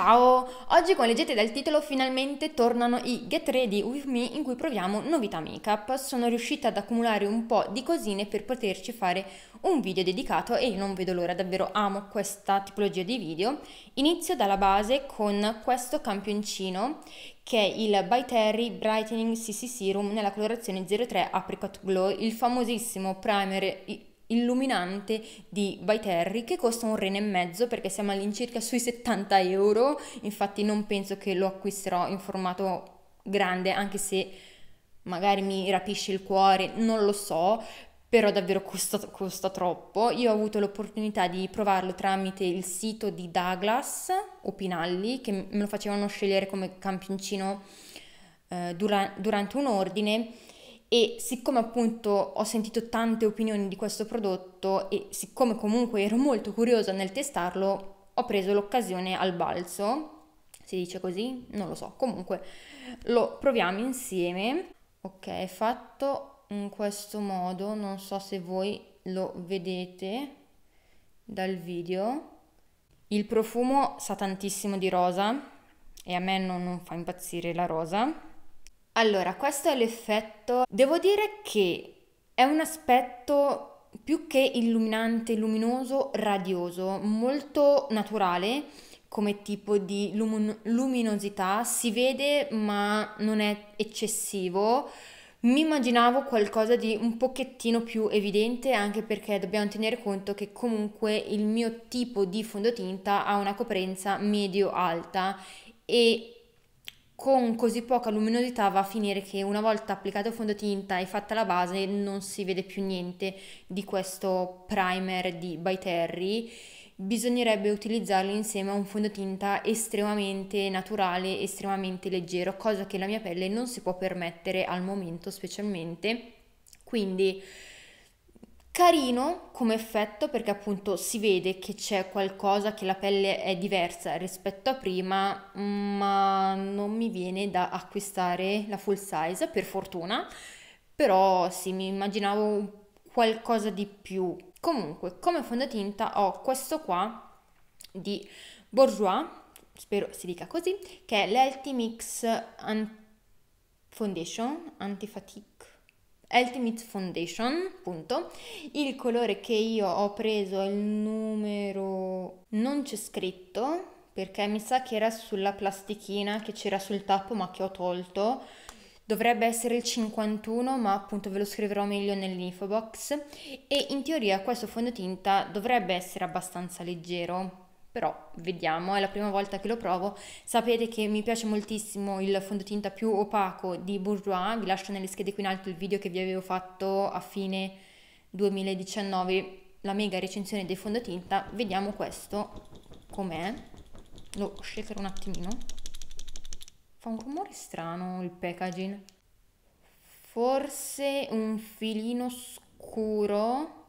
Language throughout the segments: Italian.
Ciao! Oggi come leggete dal titolo finalmente tornano i Get Ready With Me in cui proviamo novità make-up. Sono riuscita ad accumulare un po' di cosine per poterci fare un video dedicato e non vedo l'ora, davvero amo questa tipologia di video. Inizio dalla base con questo campioncino che è il By Terry Brightening CC Serum nella colorazione 03 Apricot Glow, il famosissimo primer illuminante di By Terry che costa un rene e mezzo perché siamo all'incirca sui 70 euro infatti non penso che lo acquisterò in formato grande anche se magari mi rapisce il cuore non lo so però davvero costa, costa troppo io ho avuto l'opportunità di provarlo tramite il sito di Douglas o Pinalli che me lo facevano scegliere come campioncino eh, dura- durante un ordine e siccome appunto ho sentito tante opinioni di questo prodotto e siccome comunque ero molto curiosa nel testarlo, ho preso l'occasione al balzo, si dice così? Non lo so, comunque lo proviamo insieme. Ok, è fatto in questo modo, non so se voi lo vedete dal video. Il profumo sa tantissimo di rosa e a me non, non fa impazzire la rosa allora, questo è l'effetto. Devo dire che è un aspetto più che illuminante, luminoso, radioso, molto naturale come tipo di lumin- luminosità, si vede ma non è eccessivo. Mi immaginavo qualcosa di un pochettino più evidente anche perché dobbiamo tenere conto che comunque il mio tipo di fondotinta ha una coprenza medio-alta e con così poca luminosità va a finire che una volta applicato fondotinta e fatta la base non si vede più niente di questo primer di By Terry. Bisognerebbe utilizzarlo insieme a un fondotinta estremamente naturale, estremamente leggero, cosa che la mia pelle non si può permettere al momento specialmente. Quindi Carino come effetto perché appunto si vede che c'è qualcosa, che la pelle è diversa rispetto a prima, ma non mi viene da acquistare la full size per fortuna, però sì, mi immaginavo qualcosa di più. Comunque, come fondotinta ho questo qua di bourgeois spero si dica così, che è l'Eltimix An- Foundation Antifatica Ultimate Foundation, punto. Il colore che io ho preso è il numero... non c'è scritto, perché mi sa che era sulla plastichina che c'era sul tappo ma che ho tolto. Dovrebbe essere il 51, ma appunto ve lo scriverò meglio nell'info box. E in teoria questo fondotinta dovrebbe essere abbastanza leggero, però vediamo, è la prima volta che lo provo. Sapete che mi piace moltissimo il fondotinta più opaco di Bourjois, vi lascio nelle schede qui in alto il video che vi avevo fatto a fine 2019, la mega recensione dei fondotinta, vediamo questo com'è, lo shaker un attimino, fa un rumore strano il packaging, forse un filino scuro,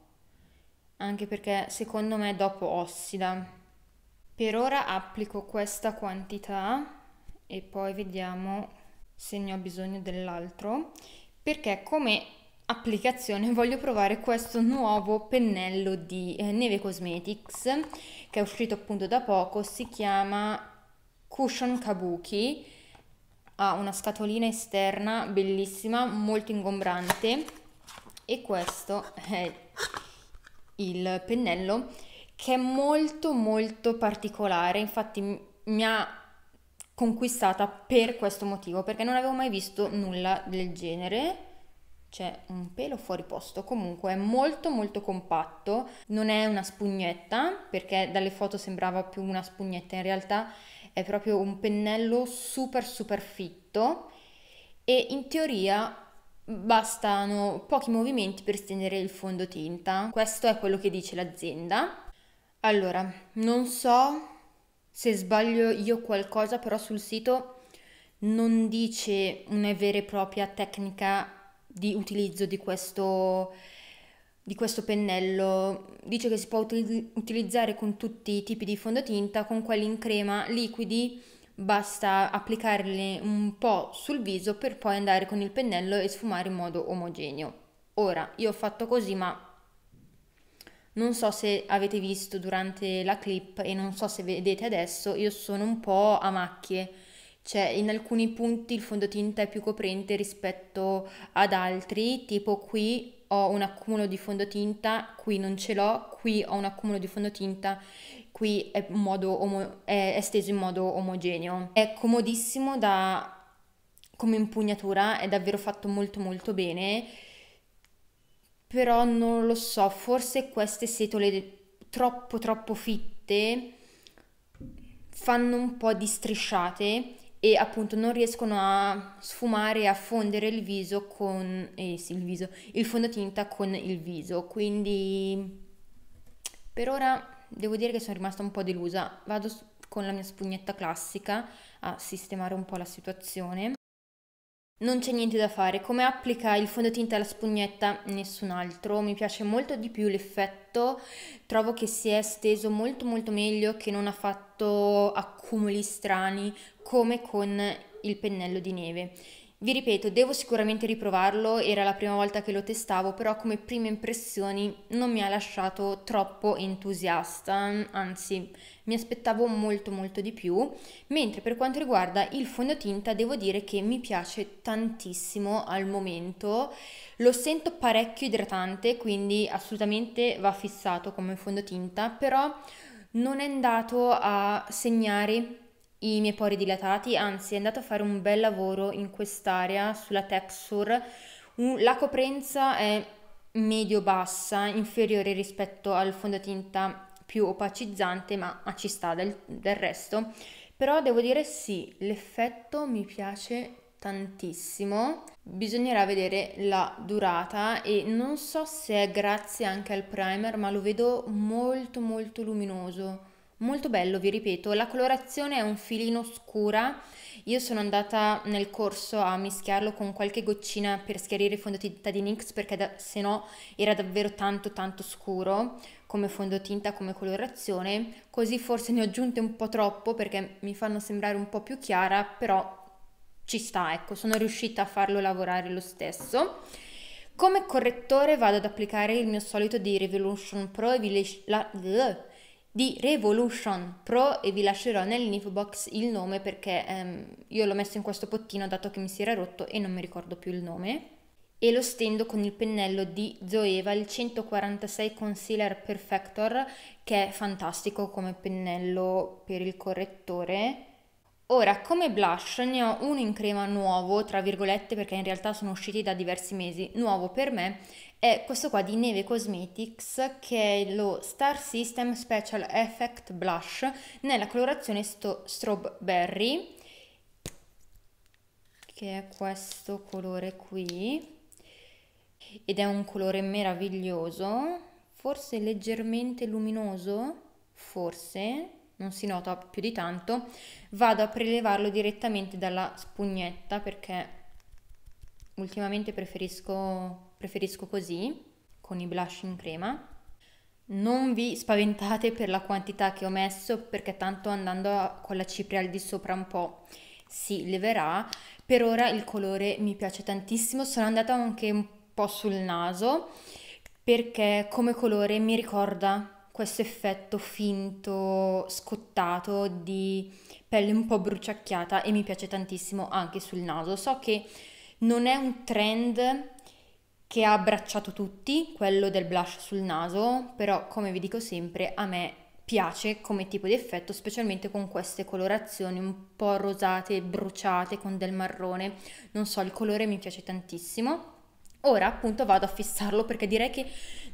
anche perché secondo me dopo ossida per ora applico questa quantità e poi vediamo se ne ho bisogno dell'altro perché come applicazione voglio provare questo nuovo pennello di eh, Neve Cosmetics che è uscito appunto da poco, si chiama Cushion Kabuki, ha una scatolina esterna bellissima, molto ingombrante e questo è il pennello che è molto molto particolare, infatti mi ha conquistata per questo motivo, perché non avevo mai visto nulla del genere. C'è un pelo fuori posto, comunque è molto molto compatto, non è una spugnetta, perché dalle foto sembrava più una spugnetta, in realtà è proprio un pennello super super fitto e in teoria bastano pochi movimenti per stendere il fondotinta. Questo è quello che dice l'azienda. Allora, non so se sbaglio io qualcosa, però sul sito non dice una vera e propria tecnica di utilizzo di questo, di questo pennello. Dice che si può util- utilizzare con tutti i tipi di fondotinta, con quelli in crema, liquidi, basta applicarli un po' sul viso per poi andare con il pennello e sfumare in modo omogeneo. Ora, io ho fatto così, ma non so se avete visto durante la clip e non so se vedete adesso, io sono un po' a macchie, cioè in alcuni punti il fondotinta è più coprente rispetto ad altri, tipo qui ho un accumulo di fondotinta, qui non ce l'ho, qui ho un accumulo di fondotinta, qui è, omo- è, è in modo omogeneo. È comodissimo da, come impugnatura, è davvero fatto molto molto bene però non lo so, forse queste setole troppo troppo fitte fanno un po' di strisciate e appunto non riescono a sfumare e a fondere il viso con eh sì, il viso, il fondotinta con il viso, quindi per ora devo dire che sono rimasta un po' delusa. Vado con la mia spugnetta classica a sistemare un po' la situazione non c'è niente da fare, come applica il fondotinta alla spugnetta nessun altro, mi piace molto di più l'effetto, trovo che si è esteso molto molto meglio, che non ha fatto accumuli strani come con il pennello di neve. Vi ripeto, devo sicuramente riprovarlo, era la prima volta che lo testavo, però come prime impressioni non mi ha lasciato troppo entusiasta, anzi mi aspettavo molto molto di più, mentre per quanto riguarda il fondotinta devo dire che mi piace tantissimo al momento, lo sento parecchio idratante, quindi assolutamente va fissato come fondotinta, però non è andato a segnare i miei pori dilatati, anzi è andato a fare un bel lavoro in quest'area sulla texture. la coprenza è medio-bassa, inferiore rispetto al fondotinta più opacizzante, ma ci sta del, del resto. Però devo dire sì, l'effetto mi piace tantissimo. Bisognerà vedere la durata e non so se è grazie anche al primer, ma lo vedo molto molto luminoso molto bello, vi ripeto, la colorazione è un filino scura, io sono andata nel corso a mischiarlo con qualche goccina per schiarire il fondotinta di NYX perché da, se no era davvero tanto tanto scuro come fondotinta, come colorazione, così forse ne ho aggiunte un po' troppo perché mi fanno sembrare un po' più chiara, però ci sta, ecco, sono riuscita a farlo lavorare lo stesso. Come correttore vado ad applicare il mio solito di Revolution Pro e vi, la, di Revolution Pro e vi lascerò nell'info box il nome perché ehm, io l'ho messo in questo pottino dato che mi si era rotto e non mi ricordo più il nome e lo stendo con il pennello di Zoeva il 146 Concealer Perfector che è fantastico come pennello per il correttore Ora, come blush ne ho uno in crema nuovo, tra virgolette, perché in realtà sono usciti da diversi mesi, nuovo per me, è questo qua di Neve Cosmetics che è lo Star System Special Effect Blush nella colorazione sto Strawberry, che è questo colore qui, ed è un colore meraviglioso, forse leggermente luminoso, forse, non si nota più di tanto, vado a prelevarlo direttamente dalla spugnetta perché ultimamente preferisco, preferisco così, con i blush in crema. Non vi spaventate per la quantità che ho messo perché tanto andando a, con la cipria al di sopra un po' si leverà. Per ora il colore mi piace tantissimo, sono andata anche un po' sul naso perché come colore mi ricorda questo effetto finto, scottato di pelle un po' bruciacchiata e mi piace tantissimo anche sul naso. So che non è un trend che ha abbracciato tutti, quello del blush sul naso, però come vi dico sempre a me piace come tipo di effetto, specialmente con queste colorazioni un po' rosate, bruciate con del marrone. Non so, il colore mi piace tantissimo. Ora appunto vado a fissarlo perché direi che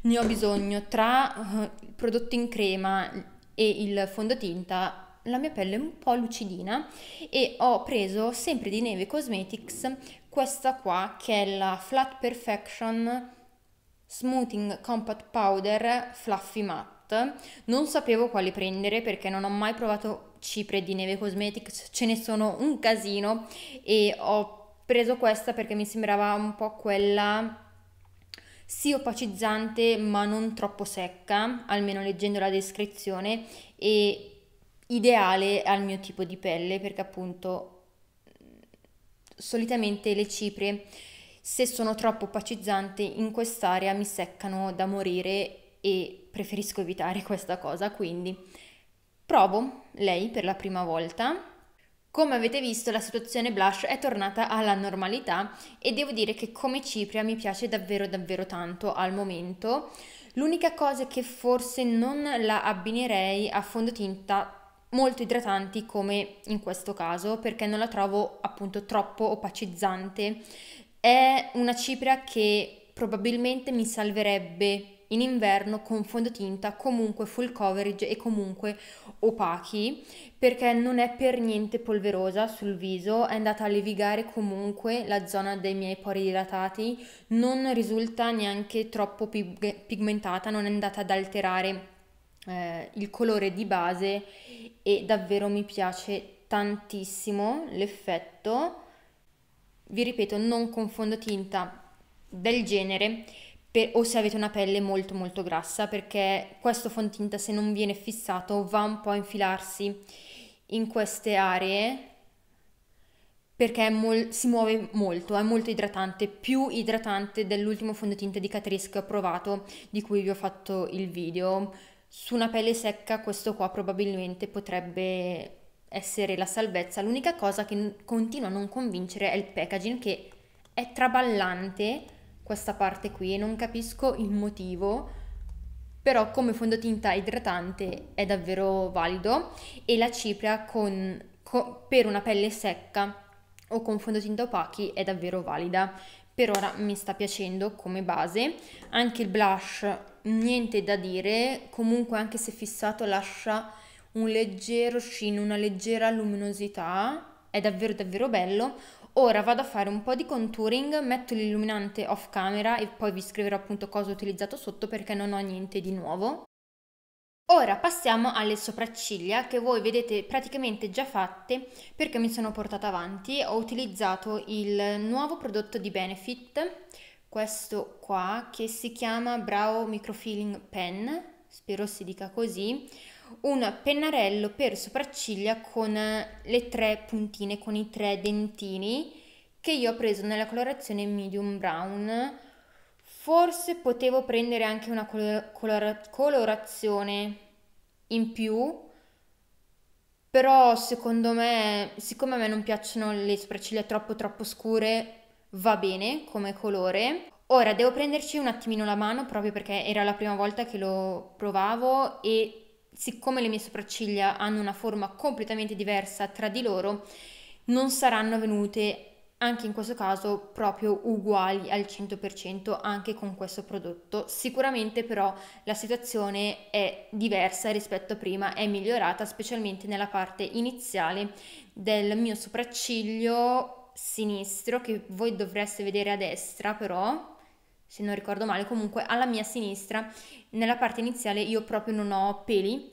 ne ho bisogno tra eh, il prodotto in crema e il fondotinta la mia pelle è un po' lucidina e ho preso sempre di Neve Cosmetics questa qua che è la Flat Perfection Smoothing Compact Powder Fluffy Matte non sapevo quale prendere perché non ho mai provato cipre di Neve Cosmetics ce ne sono un casino e ho preso questa perché mi sembrava un po' quella sì opacizzante ma non troppo secca, almeno leggendo la descrizione, e ideale al mio tipo di pelle perché appunto solitamente le cipre se sono troppo opacizzanti in quest'area mi seccano da morire e preferisco evitare questa cosa, quindi provo lei per la prima volta come avete visto la situazione blush è tornata alla normalità e devo dire che come cipria mi piace davvero davvero tanto al momento. L'unica cosa che forse non la abbinerei a fondotinta molto idratanti come in questo caso perché non la trovo appunto troppo opacizzante. È una cipria che probabilmente mi salverebbe in inverno con fondotinta comunque full coverage e comunque opachi perché non è per niente polverosa sul viso, è andata a levigare comunque la zona dei miei pori dilatati, non risulta neanche troppo pig- pigmentata, non è andata ad alterare eh, il colore di base e davvero mi piace tantissimo l'effetto. Vi ripeto, non con fondotinta del genere per, o se avete una pelle molto molto grassa perché questo fontinta se non viene fissato va un po' a infilarsi in queste aree perché mol- si muove molto, è molto idratante, più idratante dell'ultimo fondotinta di Catrice che ho provato, di cui vi ho fatto il video. Su una pelle secca questo qua probabilmente potrebbe essere la salvezza. L'unica cosa che continua a non convincere è il packaging che è traballante, questa parte qui e non capisco il motivo però come fondotinta idratante è davvero valido e la cipria con, con, per una pelle secca o con fondotinta opachi è davvero valida. Per ora mi sta piacendo come base, anche il blush niente da dire, comunque anche se fissato lascia un leggero sheen, una leggera luminosità, è davvero davvero bello. Ora vado a fare un po' di contouring, metto l'illuminante off camera e poi vi scriverò appunto cosa ho utilizzato sotto perché non ho niente di nuovo. Ora passiamo alle sopracciglia che voi vedete praticamente già fatte perché mi sono portata avanti. Ho utilizzato il nuovo prodotto di Benefit, questo qua, che si chiama Brow Microfilling Pen, spero si dica così un pennarello per sopracciglia con eh, le tre puntine, con i tre dentini che io ho preso nella colorazione medium brown. Forse potevo prendere anche una color- colorazione in più, però secondo me, siccome a me non piacciono le sopracciglia troppo troppo scure, va bene come colore. Ora devo prenderci un attimino la mano proprio perché era la prima volta che lo provavo e siccome le mie sopracciglia hanno una forma completamente diversa tra di loro, non saranno venute anche in questo caso proprio uguali al 100% anche con questo prodotto. Sicuramente però la situazione è diversa rispetto a prima, è migliorata specialmente nella parte iniziale del mio sopracciglio sinistro che voi dovreste vedere a destra però se non ricordo male, comunque alla mia sinistra, nella parte iniziale io proprio non ho peli,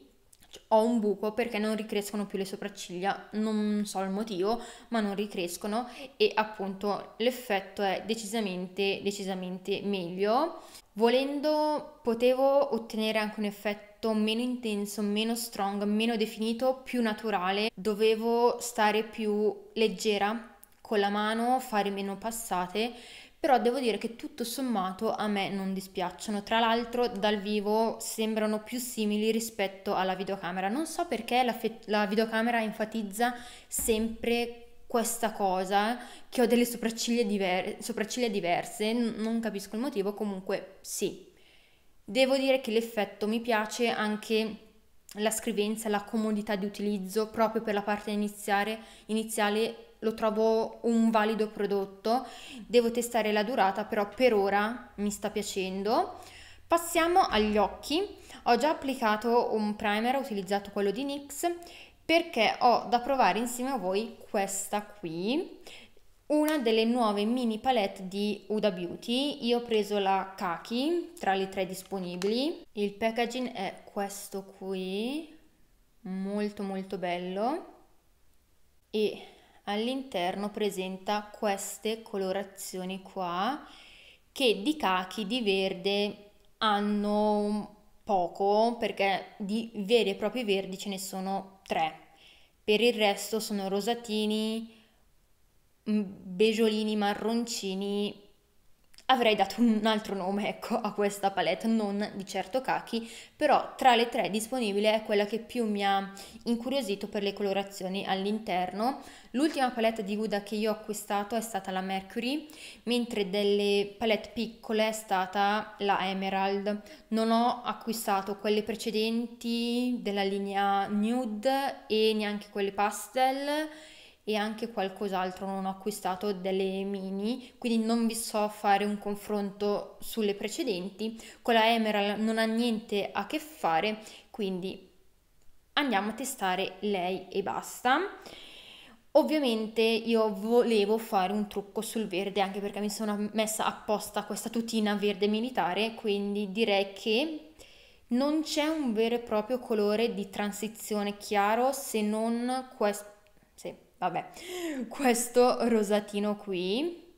cioè, ho un buco perché non ricrescono più le sopracciglia, non so il motivo, ma non ricrescono e appunto l'effetto è decisamente, decisamente meglio. Volendo potevo ottenere anche un effetto meno intenso, meno strong, meno definito, più naturale. Dovevo stare più leggera con la mano, fare meno passate però devo dire che tutto sommato a me non dispiacciono, tra l'altro dal vivo sembrano più simili rispetto alla videocamera, non so perché la, la videocamera enfatizza sempre questa cosa eh, che ho delle sopracciglia, diver- sopracciglia diverse, non capisco il motivo, comunque sì. Devo dire che l'effetto mi piace anche la scrivenza, la comodità di utilizzo proprio per la parte iniziale lo trovo un valido prodotto, devo testare la durata, però per ora mi sta piacendo. Passiamo agli occhi, ho già applicato un primer, ho utilizzato quello di NYX, perché ho da provare insieme a voi questa qui, una delle nuove mini palette di Huda Beauty. Io ho preso la Kaki tra le tre disponibili. Il packaging è questo qui, molto molto bello. E all'interno presenta queste colorazioni qua che di cachi di verde hanno poco perché di veri e propri verdi ce ne sono tre per il resto sono rosatini, begiolini marroncini avrei dato un altro nome ecco, a questa palette, non di certo Kaki, però tra le tre disponibili è quella che più mi ha incuriosito per le colorazioni all'interno. L'ultima palette di Huda che io ho acquistato è stata la Mercury, mentre delle palette piccole è stata la Emerald. Non ho acquistato quelle precedenti della linea nude e neanche quelle pastel e anche qualcos'altro non ho acquistato delle mini quindi non vi so fare un confronto sulle precedenti con la Emerald non ha niente a che fare quindi andiamo a testare lei e basta Ovviamente io volevo fare un trucco sul verde anche perché mi sono messa apposta questa tutina verde militare, quindi direi che non c'è un vero e proprio colore di transizione chiaro se non questo. Sì. Vabbè, questo rosatino qui,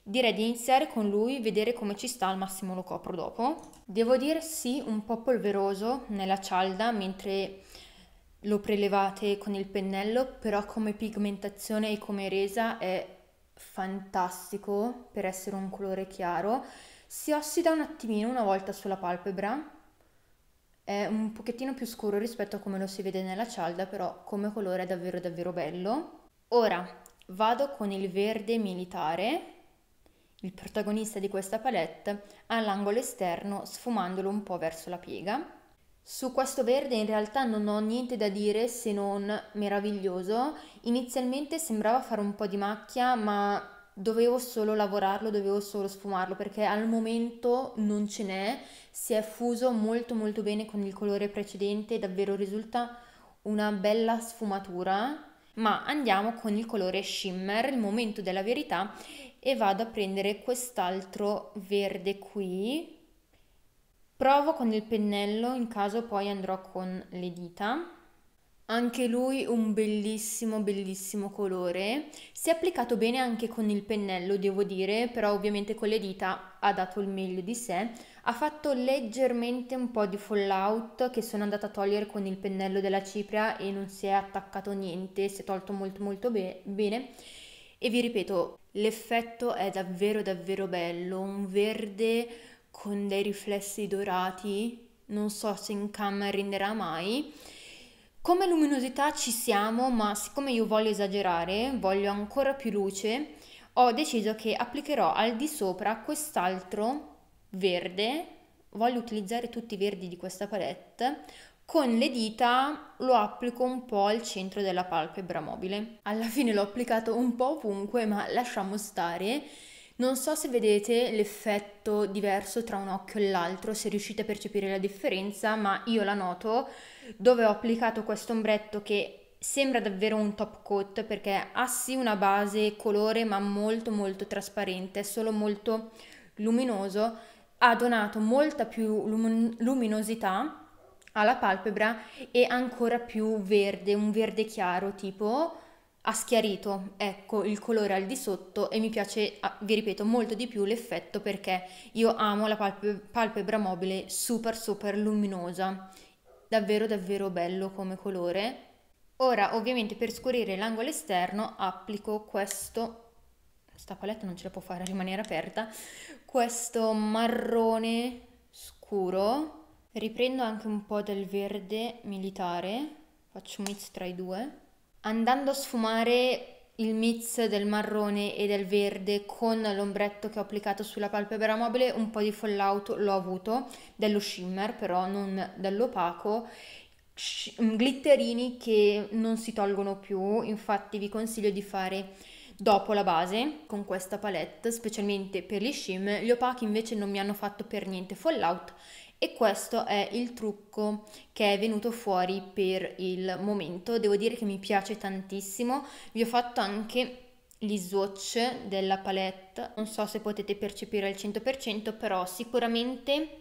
direi di iniziare con lui, vedere come ci sta, al massimo lo copro dopo. Devo dire sì, un po' polveroso nella cialda, mentre lo prelevate con il pennello, però come pigmentazione e come resa è fantastico per essere un colore chiaro. Si ossida un attimino una volta sulla palpebra, è un pochettino più scuro rispetto a come lo si vede nella cialda, però come colore è davvero davvero bello. Ora vado con il verde militare, il protagonista di questa palette, all'angolo esterno sfumandolo un po' verso la piega. Su questo verde in realtà non ho niente da dire se non meraviglioso. Inizialmente sembrava fare un po' di macchia, ma dovevo solo lavorarlo, dovevo solo sfumarlo perché al momento non ce n'è, si è fuso molto molto bene con il colore precedente, davvero risulta una bella sfumatura ma andiamo con il colore shimmer, il momento della verità, e vado a prendere quest'altro verde qui. Provo con il pennello, in caso poi andrò con le dita anche lui un bellissimo bellissimo colore, si è applicato bene anche con il pennello devo dire, però ovviamente con le dita ha dato il meglio di sé, ha fatto leggermente un po' di fallout che sono andata a togliere con il pennello della cipria e non si è attaccato niente, si è tolto molto molto be- bene e vi ripeto, l'effetto è davvero davvero bello, un verde con dei riflessi dorati, non so se in camera renderà mai come luminosità ci siamo, ma siccome io voglio esagerare, voglio ancora più luce, ho deciso che applicherò al di sopra quest'altro verde, voglio utilizzare tutti i verdi di questa palette, con le dita lo applico un po' al centro della palpebra mobile. Alla fine l'ho applicato un po' ovunque, ma lasciamo stare. Non so se vedete l'effetto diverso tra un occhio e l'altro, se riuscite a percepire la differenza, ma io la noto dove ho applicato questo ombretto che sembra davvero un top coat perché ha sì una base colore ma molto molto trasparente, solo molto luminoso, ha donato molta più lum- luminosità alla palpebra e ancora più verde, un verde chiaro tipo ha schiarito ecco il colore al di sotto e mi piace vi ripeto molto di più l'effetto perché io amo la palpe- palpebra mobile super super luminosa davvero davvero bello come colore. Ora ovviamente per scurire l'angolo esterno applico questo, questa paletta non ce la può fare a rimanere aperta, questo marrone scuro, riprendo anche un po' del verde militare, faccio un mix tra i due, andando a sfumare il mix del marrone e del verde con l'ombretto che ho applicato sulla palpebra mobile, un po' di fallout l'ho avuto, dello shimmer però non dell'opaco, mm, glitterini che non si tolgono più, infatti vi consiglio di fare dopo la base con questa palette, specialmente per gli shim, gli opachi invece non mi hanno fatto per niente fallout e questo è il trucco che è venuto fuori per il momento. Devo dire che mi piace tantissimo. Vi ho fatto anche gli swatch della palette. Non so se potete percepire al 100%, però sicuramente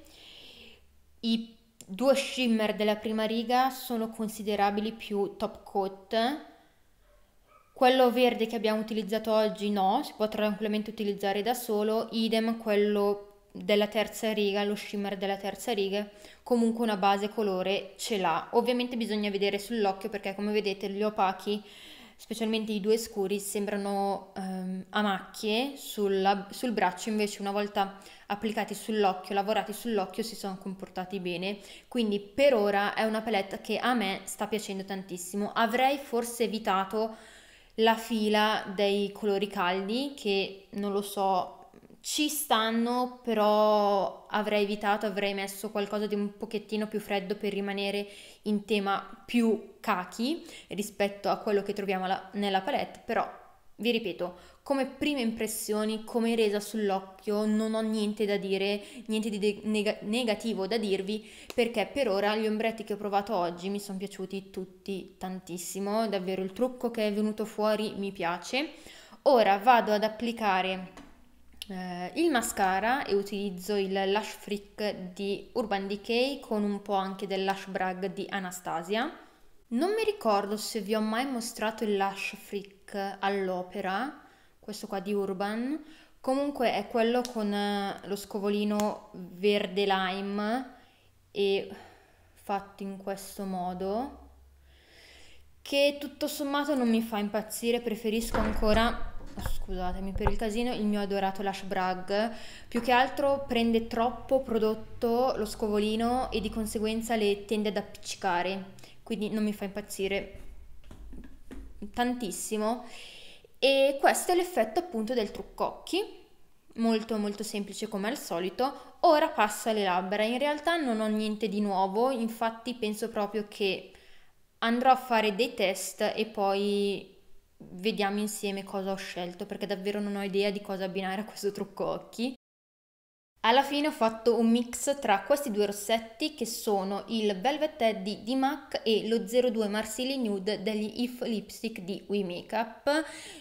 i due shimmer della prima riga sono considerabili più top coat. Quello verde che abbiamo utilizzato oggi no, si può tranquillamente utilizzare da solo, idem quello della terza riga, lo shimmer della terza riga, comunque una base colore ce l'ha. Ovviamente bisogna vedere sull'occhio perché come vedete gli opachi, specialmente i due scuri, sembrano ehm, a macchie sulla, sul braccio, invece una volta applicati sull'occhio, lavorati sull'occhio, si sono comportati bene. Quindi per ora è una palette che a me sta piacendo tantissimo. Avrei forse evitato la fila dei colori caldi che non lo so ci stanno, però avrei evitato, avrei messo qualcosa di un pochettino più freddo per rimanere in tema più cachi rispetto a quello che troviamo la, nella palette, però vi ripeto, come prime impressioni, come resa sull'occhio, non ho niente da dire, niente di neg- negativo da dirvi, perché per ora gli ombretti che ho provato oggi mi sono piaciuti tutti tantissimo, davvero il trucco che è venuto fuori mi piace. Ora vado ad applicare eh, il mascara e utilizzo il Lash Freak di Urban Decay con un po' anche del Lash Brag di Anastasia. Non mi ricordo se vi ho mai mostrato il Lash Freak all'opera, questo qua di Urban, comunque è quello con eh, lo scovolino verde lime e fatto in questo modo che tutto sommato non mi fa impazzire, preferisco ancora scusatemi per il casino, il mio adorato Lash Brag, più che altro prende troppo prodotto lo scovolino e di conseguenza le tende ad appiccicare, quindi non mi fa impazzire tantissimo. E questo è l'effetto appunto del truccocchi, molto molto semplice come al solito. Ora passa alle labbra, in realtà non ho niente di nuovo, infatti penso proprio che andrò a fare dei test e poi vediamo insieme cosa ho scelto perché davvero non ho idea di cosa abbinare a questo trucco occhi. Alla fine ho fatto un mix tra questi due rossetti che sono il Velvet Teddy di MAC e lo 02 Marsili Nude degli If Lipstick di We Makeup.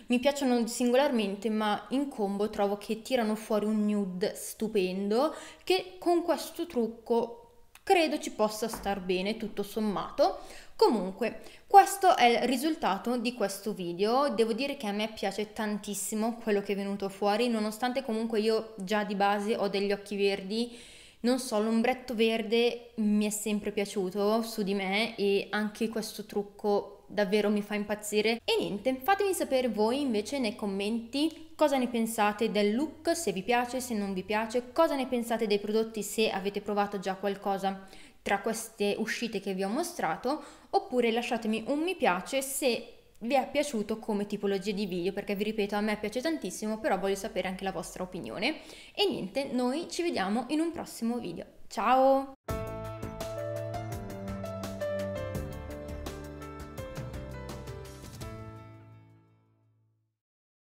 Mi piacciono singolarmente ma in combo trovo che tirano fuori un nude stupendo che con questo trucco credo ci possa star bene tutto sommato. Comunque, questo è il risultato di questo video, devo dire che a me piace tantissimo quello che è venuto fuori, nonostante comunque io già di base ho degli occhi verdi, non so, l'ombretto verde mi è sempre piaciuto su di me e anche questo trucco davvero mi fa impazzire. E niente, fatemi sapere voi invece nei commenti cosa ne pensate del look, se vi piace, se non vi piace, cosa ne pensate dei prodotti se avete provato già qualcosa tra queste uscite che vi ho mostrato oppure lasciatemi un mi piace se vi è piaciuto come tipologia di video perché vi ripeto a me piace tantissimo però voglio sapere anche la vostra opinione e niente noi ci vediamo in un prossimo video ciao